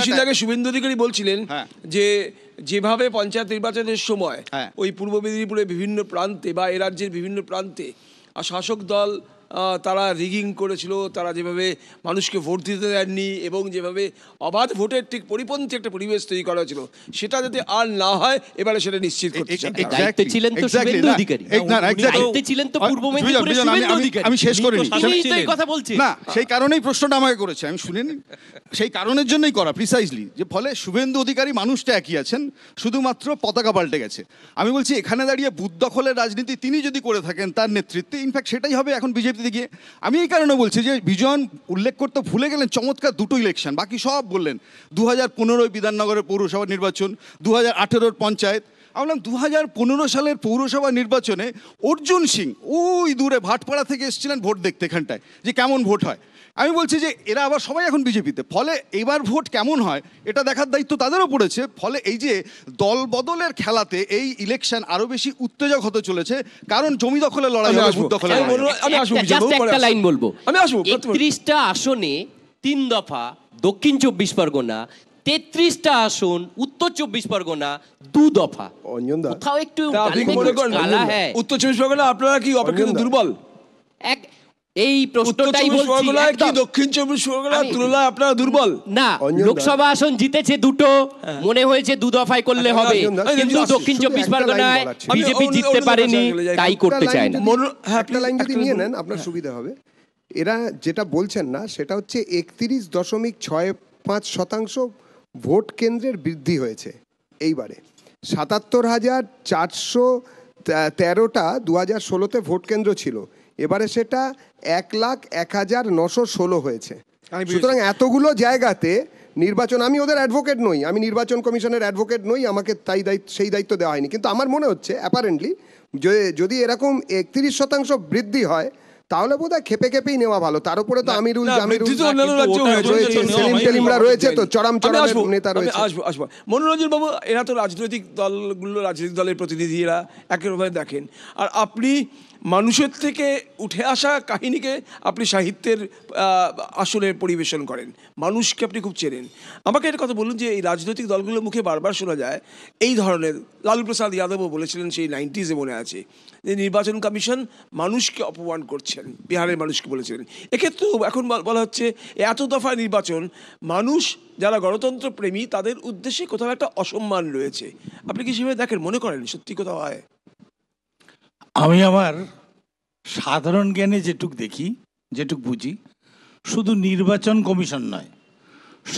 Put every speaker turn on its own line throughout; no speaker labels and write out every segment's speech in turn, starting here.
কিছুদিন আগে শুভেন্দু অধিকারী বলছিলেন হ্যাঁ। যে যেভাবে পঞ্চায়েত নির্বাচনের সময় হ্যাঁ। ওই পূর্ব মেদিনীপুরের বিভিন্ন প্রান্তে বা এ রাজ্যের বিভিন্ন প্রান্তে শাসক দল তারা রিগিং করেছিল তারা যেভাবে মানুষকে ভোট দিতে দেননি এবং যেভাবে অবাধ ভোটের ঠিক পরিপন্থী একটা পরিবেশ তৈরি করা হয়েছিল সেটা যাতে আর না হয় এবারে সেটা নিশ্চিত আমি শেষ করিনি
কথা বলছি না সেই কারণেই প্রশ্নটা আমাকে করেছে আমি শুনিনি সেই কারণের জন্যই করা প্রিসাইজলি যে ফলে শুভেন্দু অধিকারী মানুষটা একই আছেন শুধুমাত্র পতাকা পাল্টে গেছে আমি বলছি এখানে দাঁড়িয়ে বুদ্ধ দখলের রাজনীতি তিনি যদি করে থাকেন তার নেতৃত্বে ইনফ্যাক্ট সেটাই হবে এখন বিজেপি রাজনীতি গিয়ে আমি এই কারণে বলছি যে বিজন উল্লেখ করতে ভুলে গেলেন চমৎকার দুটো ইলেকশন বাকি সব বললেন দু হাজার পনেরোই বিধাননগরের পৌরসভা নির্বাচন দু হাজার আঠেরোর পঞ্চায়েত আমরা দু হাজার পনেরো সালের পৌরসভা নির্বাচনে অর্জুন সিং ওই দূরে ভাটপাড়া থেকে এসেছিলেন ভোট দেখতে এখানটায় যে কেমন ভোট হয় আমি বলছি যে এরা আবার সবাই এখন বিজেপিতে ফলে এবার ভোট কেমন হয় এটা দেখার দায়িত্ব তাদেরও পড়েছে ফলে এই যে দল বদলের খেলাতে এই ইলেকশন আরো বেশি উত্তেজক হতে চলেছে কারণ জমি দখলে লড়াই একটা লাইন বলবো
আমি আসবো একত্রিশটা আসনে তিন দফা দক্ষিণ চব্বিশ পরগনা
তেত্রিশটা আসন উত্তর চব্বিশ পরগনা দু দফা কোথাও একটু হ্যাঁ। উত্তর চব্বিশ পরগনা আপনারা কি অপেক্ষা দুর্বল
এক এই
প্রশ্নটাই বলছি দক্ষিণ চব্বিশ পরগনার তুলনায় আপনারা দুর্বল না লোকসভা আসন জিতেছে দুটো হ্যাঁ। মনে হয়েছে দু দফায় করলে আচ্ছা, হবে কিন্তু দক্ষিণ চব্বিশ পরগনায় বিজেপি জিততে পারেনি তাই করতে চায় না
হ্যাঁ, একটা লাইন যদি নিয়ে নেন আপনার হ্যাঁ। সুবিধা হবে এরা যেটা বলছেন না সেটা হচ্ছে একত্রিশ দশমিক ছয় পাঁচ শতাংশ ভোট কেন্দ্রের বৃদ্ধি হয়েছে এইবারে সাতাত্তর হাজার চারশো তেরোটা দু হাজার ষোলোতে ভোট কেন্দ্র ছিল এবারে সেটা এক লাখ এক হাজার নশো ষোলো হয়েছে সুতরাং এতগুলো জায়গাতে নির্বাচন আমি ওদের অ্যাডভোকেট নই আমি নির্বাচন কমিশনের অ্যাডভোকেট নই আমাকে তাই দায়িত্ব সেই দায়িত্ব দেওয়া হয়নি কিন্তু আমার মনে হচ্ছে অ্যাপারেন্টলি যদি এরকম একত্রিশ শতাংশ বৃদ্ধি হয় তাহলে বোধ হয় খেপে খেপেই নেওয়া ভালো তার উপরে তো আমিরুল জামিরুল রয়েছে রয়েছে তো চরম চরমের নেতা রয়েছে আসবো
আসবো মনোরঞ্জন বাবু এরা তো রাজনৈতিক দলগুলো রাজনৈতিক দলের প্রতিনিধিরা একেবারে দেখেন আর আপনি মানুষের থেকে উঠে আসা কাহিনীকে আপনি সাহিত্যের আসলে পরিবেশন করেন মানুষকে আপনি খুব চেনেন আমাকে একটা কথা বলুন যে এই রাজনৈতিক দলগুলোর মুখে বারবার শোনা যায় এই ধরনের লালু প্রসাদ যাদবও বলেছিলেন সেই নাইনটিজে মনে আছে যে নির্বাচন কমিশন মানুষকে অপমান করছেন বিহারের মানুষকে বলেছিলেন এক্ষেত্রেও এখন বলা হচ্ছে এত দফা নির্বাচন মানুষ যারা গণতন্ত্র প্রেমী তাদের উদ্দেশ্যে কোথাও একটা অসম্মান রয়েছে আপনি কি সেভাবে দেখেন মনে করেন সত্যি কোথাও হয়
আমি আমার সাধারণ জ্ঞানে যেটুক দেখি যেটুক বুঝি শুধু নির্বাচন কমিশন নয়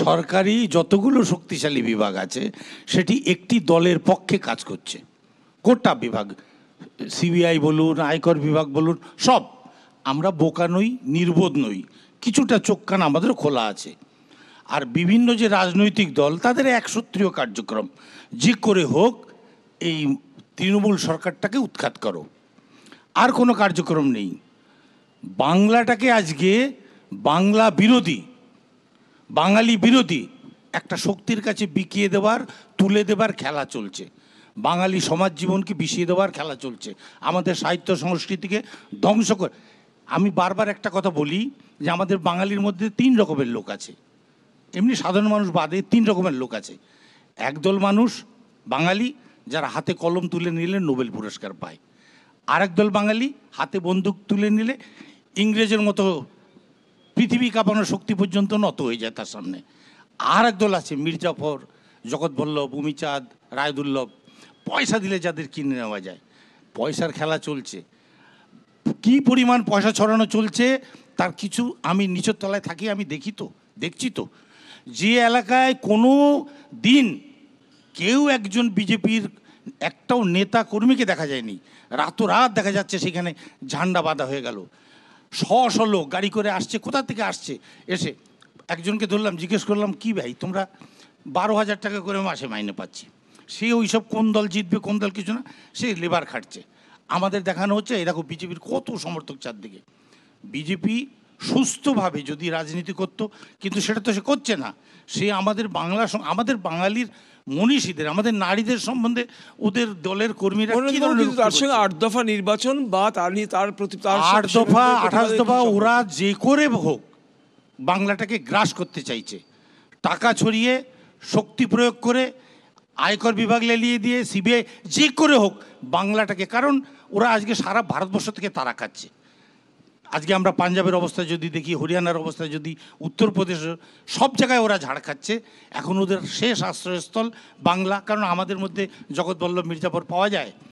সরকারি যতগুলো শক্তিশালী বিভাগ আছে সেটি একটি দলের পক্ষে কাজ করছে গোটা বিভাগ সিবিআই বলুন আয়কর বিভাগ বলুন সব আমরা বোকা নই নির্বোধ নই কিছুটা চোখ কান আমাদেরও খোলা আছে আর বিভিন্ন যে রাজনৈতিক দল তাদের একসূত্রীয় কার্যক্রম যে করে হোক এই তৃণমূল সরকারটাকে উৎখাত করো আর কোনো কার্যক্রম নেই বাংলাটাকে আজকে বাংলা বিরোধী বাঙালি বিরোধী একটা শক্তির কাছে বিকিয়ে দেওয়ার তুলে দেবার খেলা চলছে বাঙালি সমাজ জীবনকে বিষিয়ে দেওয়ার খেলা চলছে আমাদের সাহিত্য সংস্কৃতিকে ধ্বংস করে আমি বারবার একটা কথা বলি যে আমাদের বাঙালির মধ্যে তিন রকমের লোক আছে এমনি সাধারণ মানুষ বাদে তিন রকমের লোক আছে একদল মানুষ বাঙালি যারা হাতে কলম তুলে নিলে নোবেল পুরস্কার পায় আরেক দল বাঙালি হাতে বন্দুক তুলে নিলে ইংরেজের মতো পৃথিবী কাঁপানোর শক্তি পর্যন্ত নত হয়ে যায় তার সামনে আর একদল আছে মির্জাফর জগৎবল্লভ ভূমিচাঁদ রায়দুল্লভ পয়সা দিলে যাদের কিনে নেওয়া যায় পয়সার খেলা চলছে কি পরিমাণ পয়সা ছড়ানো চলছে তার কিছু আমি নিচের তলায় থাকি আমি দেখি তো দেখছি তো যে এলাকায় কোনো দিন কেউ একজন বিজেপির একটাও নেতা কর্মীকে দেখা যায়নি রাতোরাত দেখা যাচ্ছে সেখানে ঝান্ডা বাঁধা হয়ে গেল শ লোক গাড়ি করে আসছে কোথা থেকে আসছে এসে একজনকে ধরলাম জিজ্ঞেস করলাম কি ভাই তোমরা বারো হাজার টাকা করে মাসে মাইনে পাচ্ছি সে ওই সব কোন দল জিতবে কোন দল কিছু না সে লেবার খাটছে আমাদের দেখানো হচ্ছে এরকম বিজেপির কত সমর্থক চারদিকে বিজেপি সুস্থভাবে যদি রাজনীতি করত কিন্তু সেটা তো সে করছে না সে আমাদের বাংলা আমাদের বাঙালির মনীষীদের আমাদের নারীদের সম্বন্ধে ওদের দলের কর্মীরা তার সঙ্গে আট দফা নির্বাচন বা তার নিয়ে তার প্রতি তার আট দফা আঠাশ দফা ওরা যে করে হোক বাংলাটাকে গ্রাস করতে চাইছে টাকা ছড়িয়ে শক্তি প্রয়োগ করে আয়কর বিভাগ লেলিয়ে দিয়ে সিবিআই যে করে হোক বাংলাটাকে কারণ ওরা আজকে সারা ভারতবর্ষ থেকে তারা খাচ্ছে আজকে আমরা পাঞ্জাবের অবস্থা যদি দেখি হরিয়ানার অবস্থা যদি উত্তরপ্রদেশের সব জায়গায় ওরা ঝাড় খাচ্ছে এখন ওদের শেষ আশ্রয়স্থল বাংলা কারণ আমাদের মধ্যে জগৎবল্লভ মির্জাপুর পাওয়া যায়